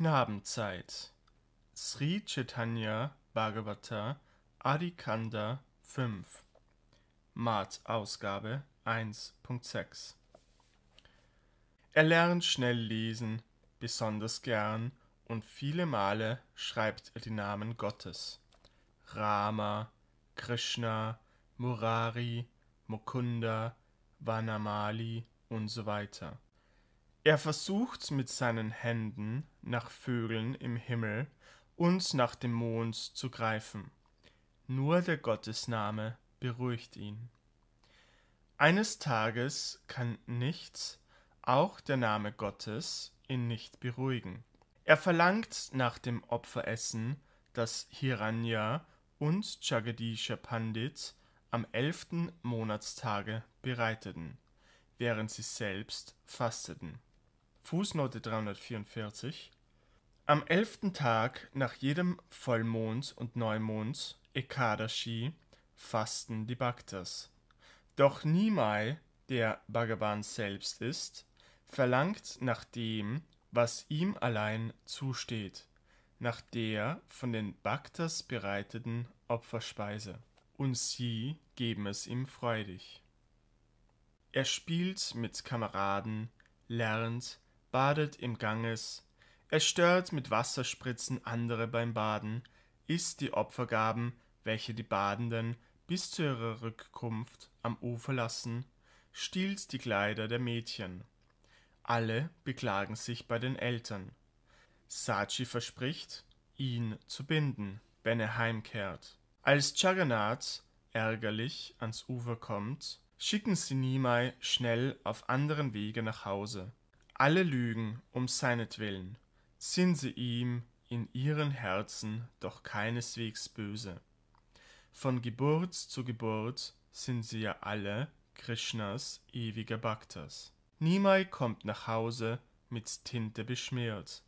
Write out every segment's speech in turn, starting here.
Knabenzeit Sri Chaitanya Bhagavata Adikanda 5 Mart Ausgabe 1.6 Er lernt schnell lesen, besonders gern und viele Male schreibt er die Namen Gottes. Rama, Krishna, Murari, Mukunda, Vanamali und so weiter. Er versucht mit seinen Händen nach Vögeln im Himmel und nach dem Mond zu greifen. Nur der Gottesname beruhigt ihn. Eines Tages kann nichts, auch der Name Gottes, ihn nicht beruhigen. Er verlangt nach dem Opferessen, das Hiranya und Jagadisha Pandit am elften Monatstage bereiteten, während sie selbst fasteten. Fußnote 344 Am elften Tag nach jedem Vollmond und Neumond, Ekadashi fasten die Bhaktas. Doch Nimai, der Bhagavan selbst ist, verlangt nach dem, was ihm allein zusteht, nach der von den Bhaktas bereiteten Opferspeise, und sie geben es ihm freudig. Er spielt mit Kameraden, lernt, badet im Ganges, er stört mit Wasserspritzen andere beim Baden, isst die Opfergaben, welche die Badenden bis zu ihrer Rückkunft am Ufer lassen, stiehlt die Kleider der Mädchen. Alle beklagen sich bei den Eltern. Sachi verspricht, ihn zu binden, wenn er heimkehrt. Als Jagannath ärgerlich ans Ufer kommt, schicken sie Nimai schnell auf anderen Wege nach Hause alle lügen um seinetwillen, sind sie ihm in ihren Herzen doch keineswegs böse. Von Geburt zu Geburt sind sie ja alle Krishnas ewiger Bhaktas. Niemai kommt nach Hause mit Tinte beschmiert.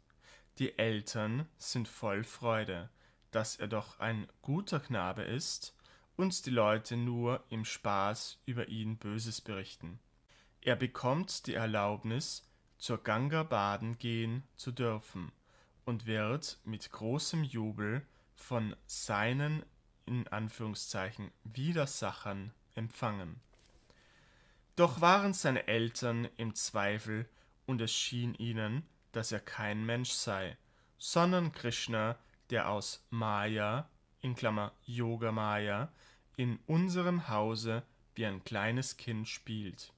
Die Eltern sind voll Freude, dass er doch ein guter Knabe ist und die Leute nur im Spaß über ihn Böses berichten. Er bekommt die Erlaubnis, zur Ganga baden gehen zu dürfen und wird mit großem Jubel von seinen in Anführungszeichen „Widersachern“ empfangen. Doch waren seine Eltern im Zweifel und es schien ihnen, dass er kein Mensch sei, sondern Krishna, der aus Maya (Yogamaya) in unserem Hause wie ein kleines Kind spielt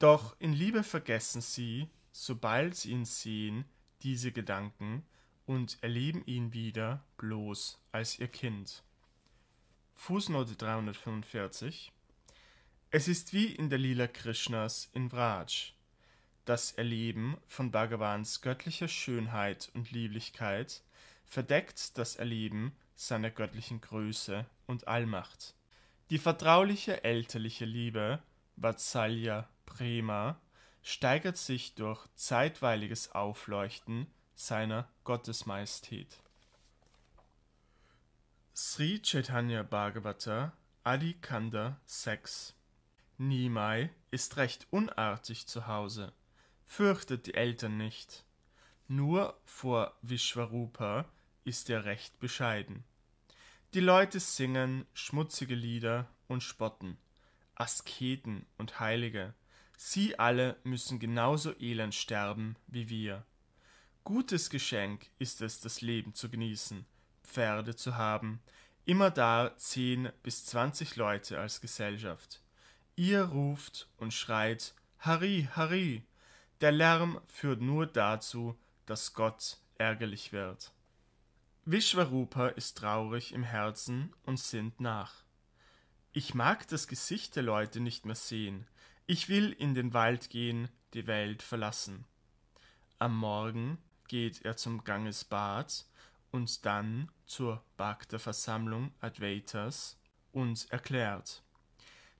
doch in Liebe vergessen sie, sobald sie ihn sehen, diese Gedanken und erleben ihn wieder bloß als ihr Kind. Fußnote 345 Es ist wie in der Lila Krishnas in Vraj. Das Erleben von Bhagavans göttlicher Schönheit und Lieblichkeit verdeckt das Erleben seiner göttlichen Größe und Allmacht. Die vertrauliche elterliche Liebe, Vatsalya Bremer steigert sich durch zeitweiliges Aufleuchten seiner Gottesmajestät. Sri Chaitanya Bhagavata Adi Kanda 6 Nimai ist recht unartig zu Hause, fürchtet die Eltern nicht. Nur vor Vishwarupa ist er recht bescheiden. Die Leute singen schmutzige Lieder und spotten, Asketen und Heilige, Sie alle müssen genauso elend sterben wie wir. Gutes Geschenk ist es, das Leben zu genießen, Pferde zu haben, immer da zehn bis zwanzig Leute als Gesellschaft. Ihr ruft und schreit Harry, Harry. Der Lärm führt nur dazu, dass Gott ärgerlich wird. Vishwarupa ist traurig im Herzen und sinnt nach. Ich mag das Gesicht der Leute nicht mehr sehen. Ich will in den Wald gehen, die Welt verlassen. Am Morgen geht er zum Gangesbad und dann zur Bhakta-Versammlung Advaitas und erklärt: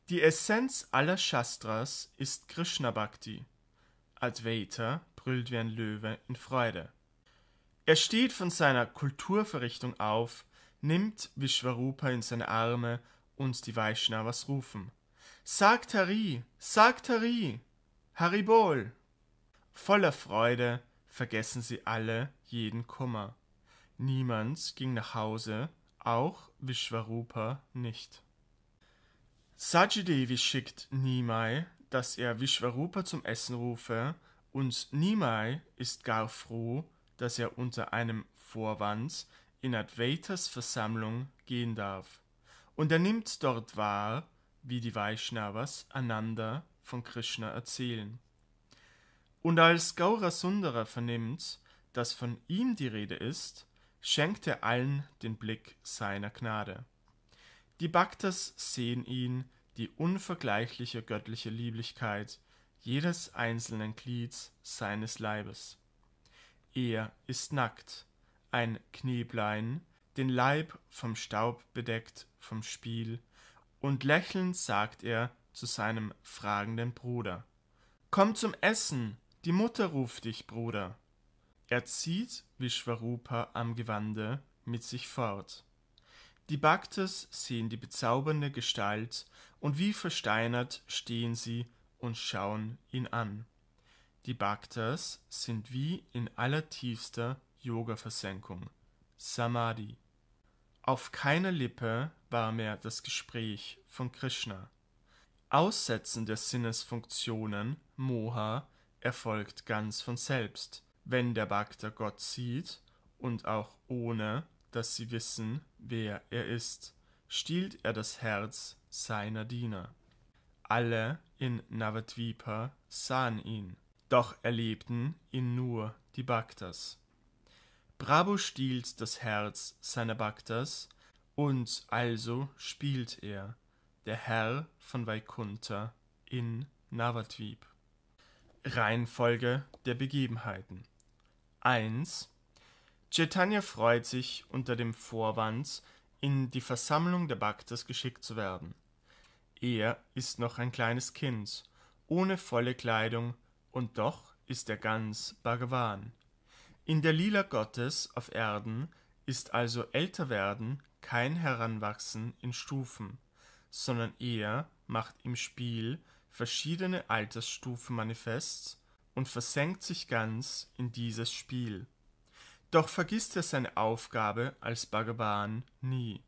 Die Essenz aller Shastras ist Krishna Bhakti. Advaita brüllt wie ein Löwe in Freude. Er steht von seiner Kulturverrichtung auf, nimmt Vishwarupa in seine Arme und die Vaishnavas rufen. Sagt Harry, sagt Harry, Haribol! Voller Freude vergessen sie alle jeden Kummer. Niemand ging nach Hause, auch Vishwarupa nicht. Sajidevi schickt Nimai, dass er Vishwarupa zum Essen rufe, und Nimai ist gar froh, dass er unter einem Vorwand in Advaitas Versammlung gehen darf. Und er nimmt dort wahr, wie die Vaishnavas Ananda von Krishna erzählen. Und als Gaurasundara vernimmt, dass von ihm die Rede ist, schenkt er allen den Blick seiner Gnade. Die Bhaktas sehen ihn, die unvergleichliche göttliche Lieblichkeit jedes einzelnen Glieds seines Leibes. Er ist nackt, ein Kneblein, den Leib vom Staub bedeckt, vom Spiel, und lächelnd sagt er zu seinem fragenden Bruder Komm zum Essen, die Mutter ruft dich, Bruder. Er zieht Vishwarupa am Gewande mit sich fort. Die Bhaktas sehen die bezaubernde Gestalt und wie versteinert stehen sie und schauen ihn an. Die Bhaktas sind wie in allertiefster Yoga-Versenkung, Samadhi. Auf keiner Lippe war mehr das Gespräch von Krishna. Aussetzen der Sinnesfunktionen, Moha, erfolgt ganz von selbst, wenn der Bhakta Gott sieht und auch ohne, dass sie wissen, wer er ist, stiehlt er das Herz seiner Diener. Alle in Navadvipa sahen ihn, doch erlebten ihn nur die Bhaktas. Brabo stiehlt das Herz seiner Sanabaktas, und also spielt er, der Herr von Vaikuntha in Navadvip. Reihenfolge der Begebenheiten 1. Chaitanya freut sich unter dem Vorwand, in die Versammlung der Bhaktas geschickt zu werden. Er ist noch ein kleines Kind, ohne volle Kleidung, und doch ist er ganz Bhagavan. In der Lila Gottes auf Erden ist also älter werden kein Heranwachsen in Stufen, sondern er macht im Spiel verschiedene Altersstufen manifest und versenkt sich ganz in dieses Spiel. Doch vergisst er seine Aufgabe als Bhagavan nie.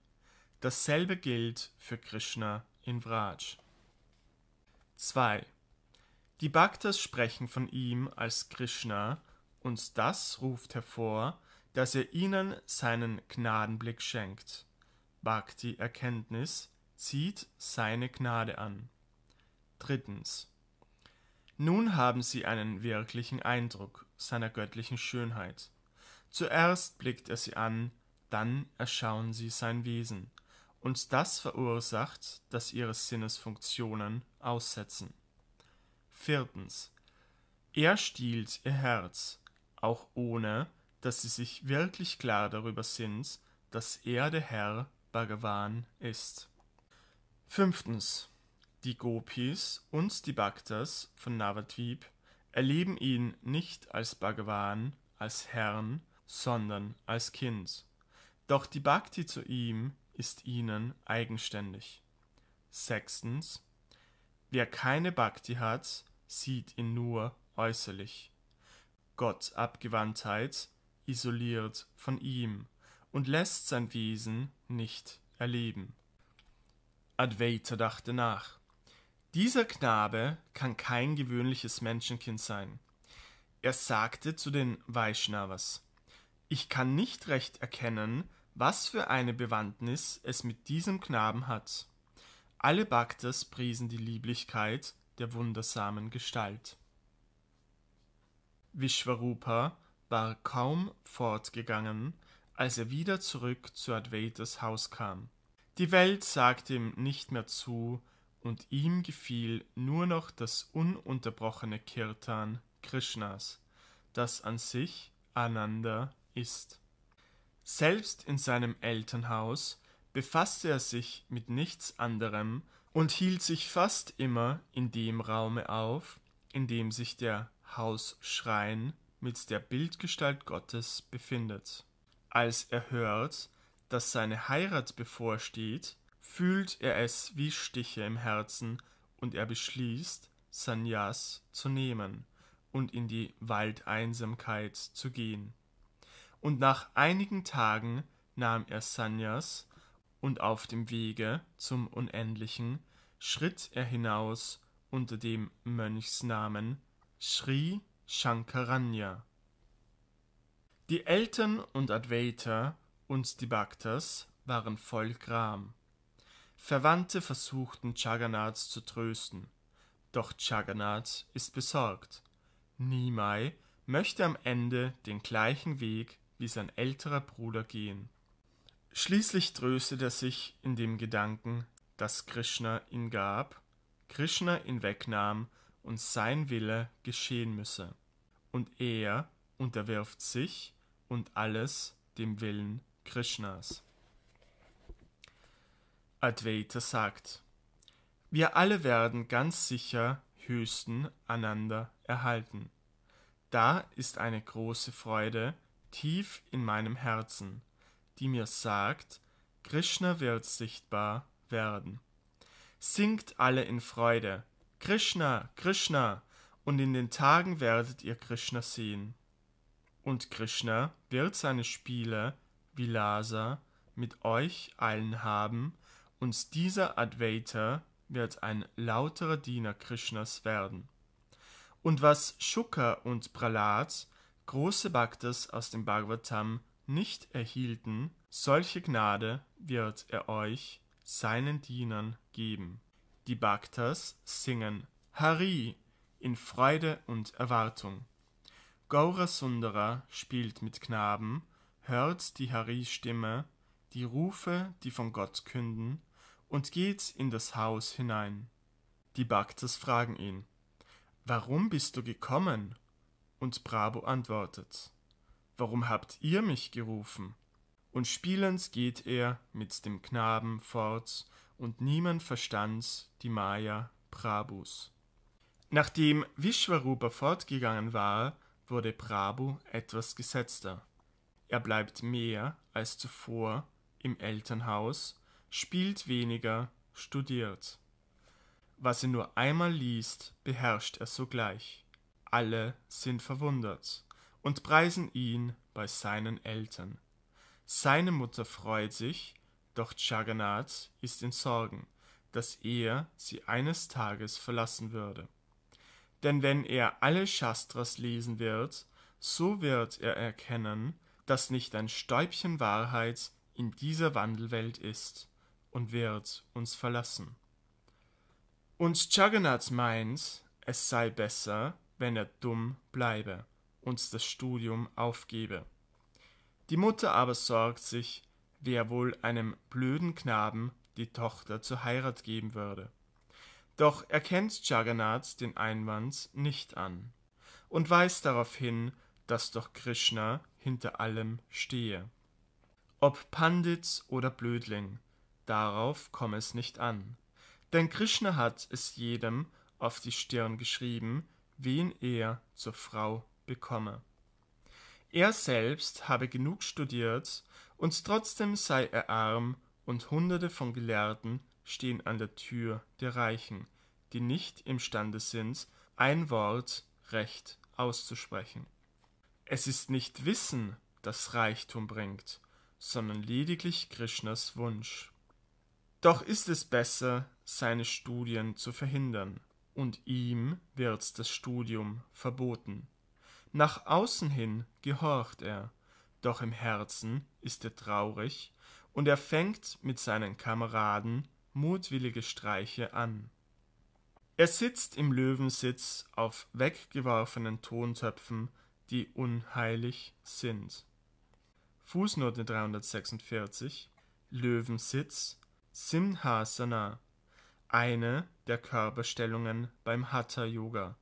Dasselbe gilt für Krishna in Vraj. 2. Die Bhaktas sprechen von ihm als Krishna und das ruft hervor, dass er ihnen seinen Gnadenblick schenkt. Bhakti Erkenntnis zieht seine Gnade an. Drittens. Nun haben sie einen wirklichen Eindruck seiner göttlichen Schönheit. Zuerst blickt er sie an, dann erschauen sie sein Wesen, und das verursacht, dass ihre Sinnesfunktionen aussetzen. Viertens. Er stiehlt ihr Herz, auch ohne, dass sie sich wirklich klar darüber sind, dass er der Herr Bhagavan ist. Fünftens. Die Gopis und die Bhaktas von Navadvip erleben ihn nicht als Bhagavan, als Herrn, sondern als Kind. Doch die Bhakti zu ihm ist ihnen eigenständig. Sechstens. Wer keine Bhakti hat, sieht ihn nur äußerlich. Gottabgewandtheit isoliert von ihm und lässt sein Wesen nicht erleben. Advaita dachte nach. Dieser Knabe kann kein gewöhnliches Menschenkind sein. Er sagte zu den Vaishnavas, ich kann nicht recht erkennen, was für eine Bewandtnis es mit diesem Knaben hat. Alle Bhaktas priesen die Lieblichkeit der wundersamen Gestalt. Vishwarupa war kaum fortgegangen, als er wieder zurück zu Advaitas Haus kam. Die Welt sagte ihm nicht mehr zu, und ihm gefiel nur noch das ununterbrochene Kirtan Krishnas, das an sich Ananda ist. Selbst in seinem Elternhaus befasste er sich mit nichts anderem und hielt sich fast immer in dem Raume auf, in dem sich der Hausschrein mit der Bildgestalt Gottes befindet. Als er hört, dass seine Heirat bevorsteht, fühlt er es wie Stiche im Herzen und er beschließt, Sanyas zu nehmen und in die Waldeinsamkeit zu gehen. Und nach einigen Tagen nahm er Sanyas und auf dem Wege zum Unendlichen schritt er hinaus unter dem Mönchsnamen Sri Shankaranya. Die Eltern und Advaita und die Bhaktas waren voll Gram. Verwandte versuchten Jagannath zu trösten, doch Jagannath ist besorgt. Nimai möchte am Ende den gleichen Weg wie sein älterer Bruder gehen. Schließlich tröstet er sich in dem Gedanken, dass Krishna ihn gab, Krishna ihn wegnahm und sein Wille geschehen müsse. Und er unterwirft sich und alles dem Willen Krishnas. Advaita sagt, wir alle werden ganz sicher höchsten einander erhalten. Da ist eine große Freude tief in meinem Herzen, die mir sagt, Krishna wird sichtbar werden. Singt alle in Freude, Krishna, Krishna, und in den Tagen werdet ihr Krishna sehen. Und Krishna wird seine Spiele, Vilasa, mit euch allen haben, und dieser Advaita wird ein lauterer Diener Krishnas werden. Und was Shukha und Pralat, große Bhaktas aus dem Bhagavatam, nicht erhielten, solche Gnade wird er euch, seinen Dienern, geben. Die Bhaktas singen Hari in Freude und Erwartung. Gaura Sundara spielt mit Knaben, hört die Hari-Stimme, die Rufe, die von Gott künden, und geht in das Haus hinein. Die Bhaktas fragen ihn, Warum bist du gekommen? Und Brabo antwortet, Warum habt ihr mich gerufen? Und spielend geht er mit dem Knaben fort und niemand verstand's die Maya Prabhus. Nachdem Vishwarupa fortgegangen war, wurde Prabhu etwas gesetzter. Er bleibt mehr als zuvor im Elternhaus, spielt weniger, studiert. Was er nur einmal liest, beherrscht er sogleich. Alle sind verwundert und preisen ihn bei seinen Eltern. Seine Mutter freut sich, doch Jagannath ist in Sorgen, dass er sie eines Tages verlassen würde. Denn wenn er alle Shastras lesen wird, so wird er erkennen, dass nicht ein Stäubchen Wahrheit in dieser Wandelwelt ist und wird uns verlassen. Und Jagannath meint, es sei besser, wenn er dumm bleibe und das Studium aufgebe. Die Mutter aber sorgt sich, wer wohl einem blöden Knaben die Tochter zur Heirat geben würde. Doch erkennt Jagannath den Einwand nicht an und weist darauf hin, dass doch Krishna hinter allem stehe. Ob Pandits oder Blödling, darauf komme es nicht an. Denn Krishna hat es jedem auf die Stirn geschrieben, wen er zur Frau bekomme. Er selbst habe genug studiert, und trotzdem sei er arm, und Hunderte von Gelehrten stehen an der Tür der Reichen, die nicht imstande sind, ein Wort recht auszusprechen. Es ist nicht Wissen, das Reichtum bringt, sondern lediglich Krishnas Wunsch. Doch ist es besser, seine Studien zu verhindern, und ihm wird das Studium verboten. Nach außen hin gehorcht er, doch im Herzen ist er traurig, und er fängt mit seinen Kameraden mutwillige Streiche an. Er sitzt im Löwensitz auf weggeworfenen Tontöpfen, die unheilig sind. Fußnote 346 Löwensitz Simhasana eine der Körperstellungen beim Hatha Yoga.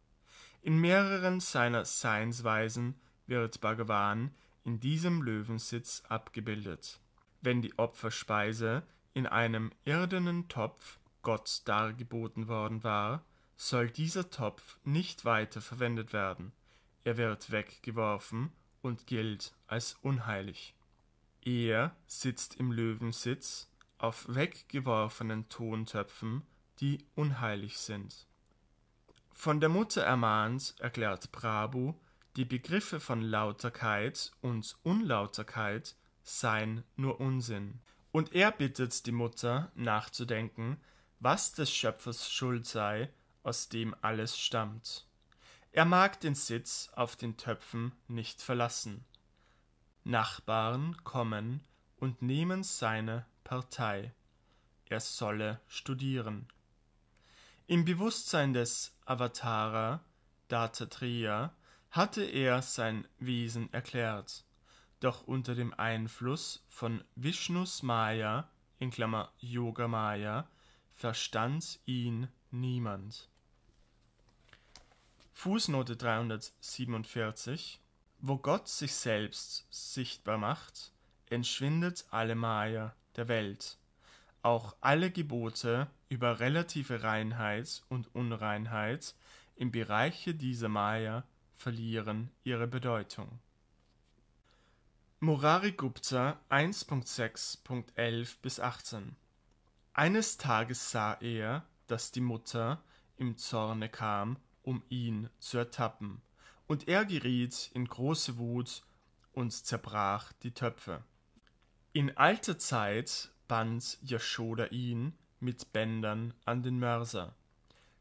In mehreren seiner Seinsweisen wird Bhagavan in diesem Löwensitz abgebildet. Wenn die Opferspeise in einem irdenen Topf Gott dargeboten worden war, soll dieser Topf nicht weiter verwendet werden, er wird weggeworfen und gilt als unheilig. Er sitzt im Löwensitz auf weggeworfenen Tontöpfen, die unheilig sind. Von der Mutter ermahnt, erklärt Prabu, die Begriffe von Lauterkeit und Unlauterkeit seien nur Unsinn. Und er bittet die Mutter nachzudenken, was des Schöpfers Schuld sei, aus dem alles stammt. Er mag den Sitz auf den Töpfen nicht verlassen. Nachbarn kommen und nehmen seine Partei. Er solle studieren. Im Bewusstsein des Avatara Datatriya hatte er sein Wesen erklärt, doch unter dem Einfluss von Vishnus Maya in Klammer (Yoga Maya) verstand ihn niemand. Fußnote 347 Wo Gott sich selbst sichtbar macht, entschwindet alle Maya der Welt, auch alle Gebote über relative Reinheit und Unreinheit im Bereiche dieser Maya verlieren ihre Bedeutung. Murari Gupta 1.6.11 bis 18 Eines Tages sah er, dass die Mutter im Zorne kam, um ihn zu ertappen, und er geriet in große Wut und zerbrach die Töpfe. In alter Zeit band Yashoda ihn mit Bändern an den Mörser.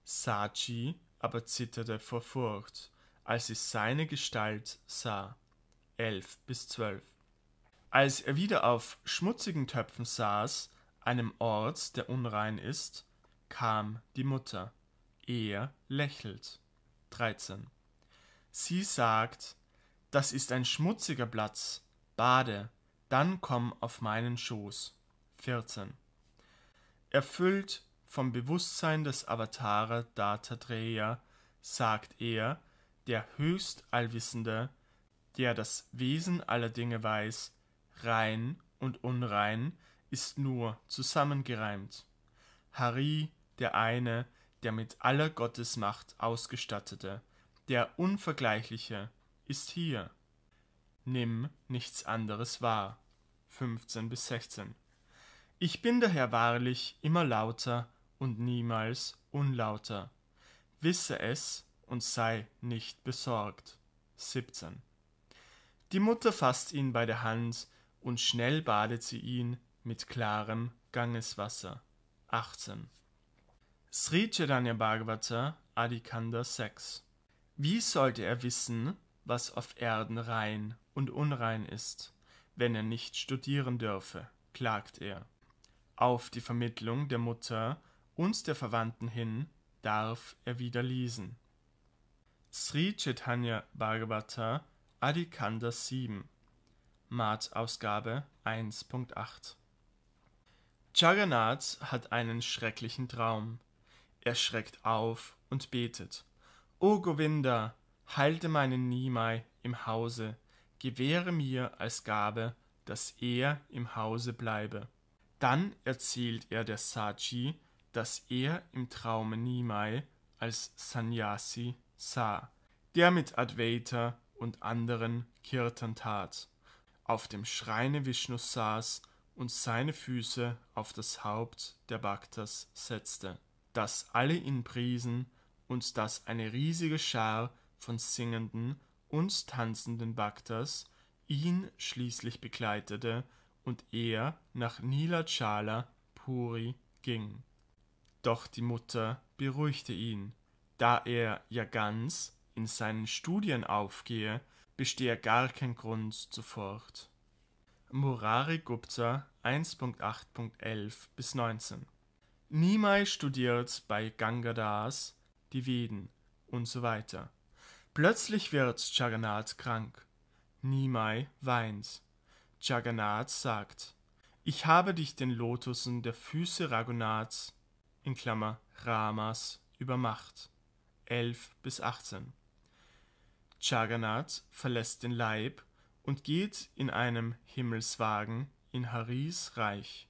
Sachi aber zitterte vor Furcht als sie seine Gestalt sah. 11 bis 12. Als er wieder auf schmutzigen Töpfen saß, einem Ort, der unrein ist, kam die Mutter. Er lächelt. 13. Sie sagt, das ist ein schmutziger Platz, bade, dann komm auf meinen Schoß. 14. Erfüllt vom Bewusstsein des Avatara Dattatreya sagt er, der höchst allwissende, der das Wesen aller Dinge weiß, rein und unrein ist nur zusammengereimt. Hari, der eine, der mit aller Gottesmacht ausgestattete, der Unvergleichliche, ist hier. Nimm nichts anderes wahr. 15 bis 16. Ich bin daher wahrlich immer lauter und niemals unlauter. Wisse es, und sei nicht besorgt. 17. Die Mutter fasst ihn bei der Hand und schnell badet sie ihn mit klarem Gangeswasser. 18. Sri Chaitanya Bhagavata, Adikanda 6. Wie sollte er wissen, was auf Erden rein und unrein ist, wenn er nicht studieren dürfe, klagt er. Auf die Vermittlung der Mutter und der Verwandten hin darf er wieder lesen. Sri Chaitanya Bhagavata Adikanda 7 Mart-Ausgabe 1.8 Jagannath hat einen schrecklichen Traum. Er schreckt auf und betet. O Govinda, halte meinen Nimai im Hause, gewähre mir als Gabe, dass er im Hause bleibe. Dann erzählt er der Sachi, dass er im Traume Nimai als Sanyasi sah, der mit Advaita und anderen Kirtan tat, auf dem Schreine Vishnus saß und seine Füße auf das Haupt der Bhaktas setzte, dass alle ihn priesen und dass eine riesige Schar von singenden und tanzenden Bhaktas ihn schließlich begleitete und er nach Nilachala Puri ging. Doch die Mutter beruhigte ihn da er ja ganz in seinen Studien aufgehe, bestehe gar kein Grund zur Furcht. Murari Gupta 1.8.11 bis 19 Nimai studiert bei Gangadas die Veden und so weiter. Plötzlich wird Jagannath krank. Nimai weint. Jagannath sagt, ich habe dich den Lotusen der Füße Raghunaths in Klammer Ramas übermacht. 11 bis 18. Chaganath verlässt den Leib und geht in einem Himmelswagen in Haris Reich.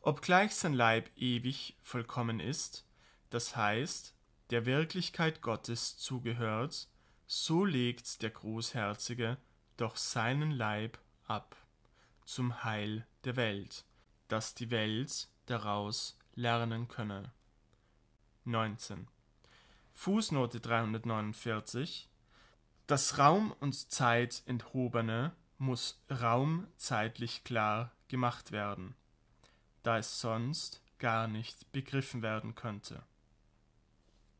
Obgleich sein Leib ewig vollkommen ist, das heißt, der Wirklichkeit Gottes zugehört, so legt der Großherzige doch seinen Leib ab zum Heil der Welt, dass die Welt daraus lernen könne. 19 Fußnote 349 Das Raum und Zeit enthobene muss raumzeitlich klar gemacht werden, da es sonst gar nicht begriffen werden könnte